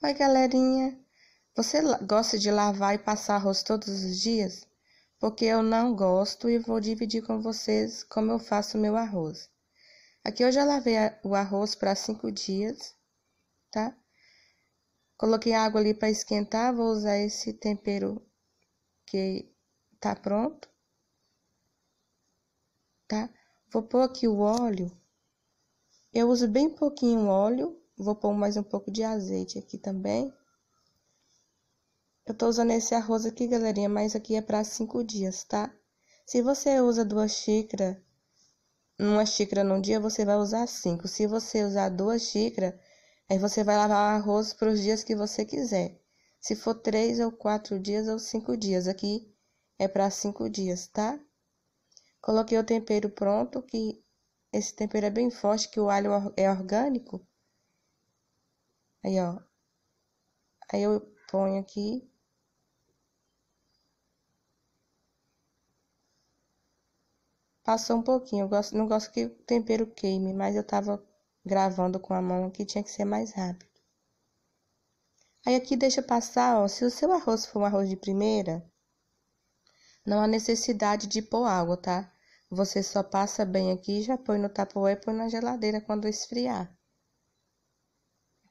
Oi, galerinha! Você gosta de lavar e passar arroz todos os dias? Porque eu não gosto e vou dividir com vocês como eu faço meu arroz. Aqui eu já lavei o arroz para cinco dias, tá? Coloquei água ali para esquentar, vou usar esse tempero que tá pronto, tá? Vou pôr aqui o óleo. Eu uso bem pouquinho óleo Vou pôr mais um pouco de azeite aqui também. Eu tô usando esse arroz aqui, galerinha, mas aqui é para cinco dias, tá? Se você usa duas xícaras, uma xícara num dia, você vai usar cinco. Se você usar duas xícaras, aí você vai lavar o arroz para os dias que você quiser. Se for três ou quatro dias ou cinco dias, aqui é para cinco dias, tá? Coloquei o tempero pronto, que esse tempero é bem forte, que o alho é orgânico. Aí, ó. Aí eu ponho aqui. Passou um pouquinho. Eu gosto, não gosto que o tempero queime, mas eu tava gravando com a mão aqui, tinha que ser mais rápido. Aí aqui deixa passar, ó. Se o seu arroz for um arroz de primeira, não há necessidade de pôr água, tá? Você só passa bem aqui, já põe no tapoé e põe na geladeira quando esfriar.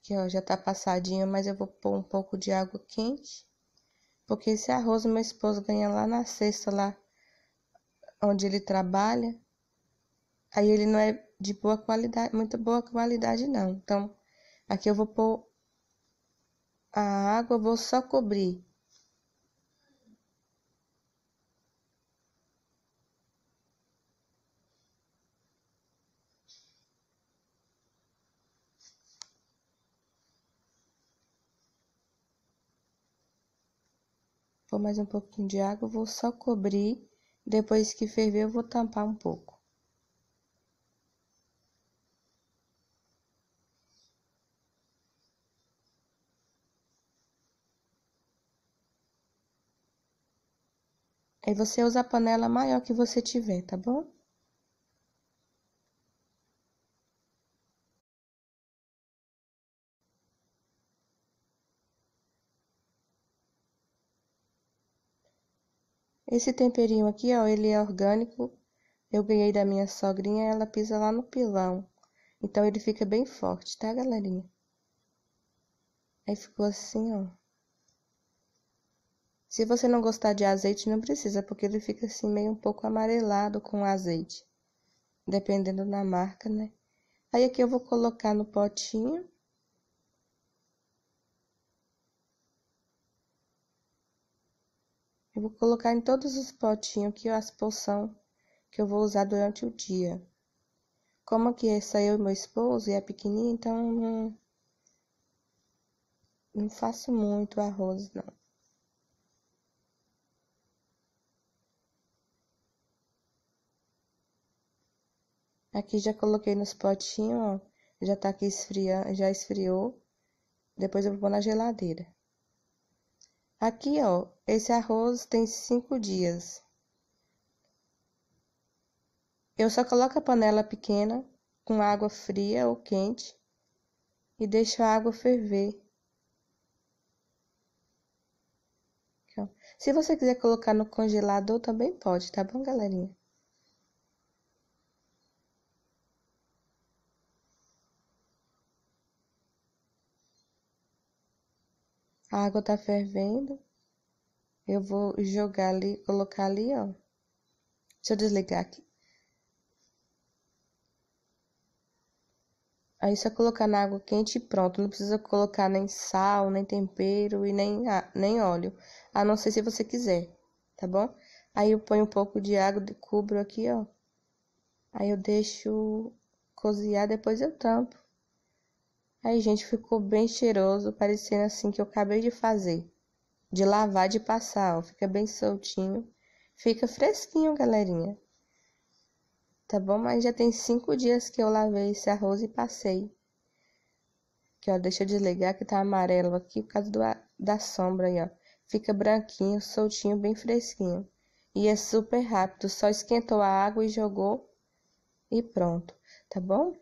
Aqui, ó, já tá passadinho, mas eu vou pôr um pouco de água quente. Porque esse arroz meu esposo ganha lá na cesta, lá onde ele trabalha. Aí ele não é de boa qualidade, muito boa qualidade não. Então, aqui eu vou pôr a água, vou só cobrir mais um pouquinho de água, vou só cobrir. Depois que ferver, eu vou tampar um pouco. Aí você usa a panela maior que você tiver, tá bom? Esse temperinho aqui, ó, ele é orgânico. Eu ganhei da minha sogrinha, ela pisa lá no pilão. Então ele fica bem forte, tá, galerinha? Aí ficou assim, ó. Se você não gostar de azeite, não precisa, porque ele fica assim meio um pouco amarelado com azeite. Dependendo da marca, né? Aí aqui eu vou colocar no potinho. Eu vou colocar em todos os potinhos que as poções que eu vou usar durante o dia. Como aqui saiu eu e meu esposo e é pequenininha, então não, não faço muito arroz não. Aqui já coloquei nos potinhos, ó. Já tá aqui esfriando, já esfriou. Depois eu vou pôr na geladeira. Aqui ó, esse arroz tem cinco dias. Eu só coloco a panela pequena com água fria ou quente e deixo a água ferver. Se você quiser colocar no congelador também pode, tá bom, galerinha? A água tá fervendo. Eu vou jogar ali, colocar ali, ó. Deixa eu desligar aqui. Aí só colocar na água quente e pronto. Não precisa colocar nem sal, nem tempero e nem, nem óleo. A não ser se você quiser, tá bom? Aí eu ponho um pouco de água, cubro aqui, ó. Aí eu deixo cozinhar, depois eu tampo. Aí, gente, ficou bem cheiroso, parecendo assim que eu acabei de fazer. De lavar, de passar, ó. Fica bem soltinho. Fica fresquinho, galerinha. Tá bom? Mas já tem cinco dias que eu lavei esse arroz e passei. Aqui, ó, deixa eu desligar que tá amarelo aqui por causa do, da sombra aí, ó. Fica branquinho, soltinho, bem fresquinho. E é super rápido, só esquentou a água e jogou e pronto, tá bom?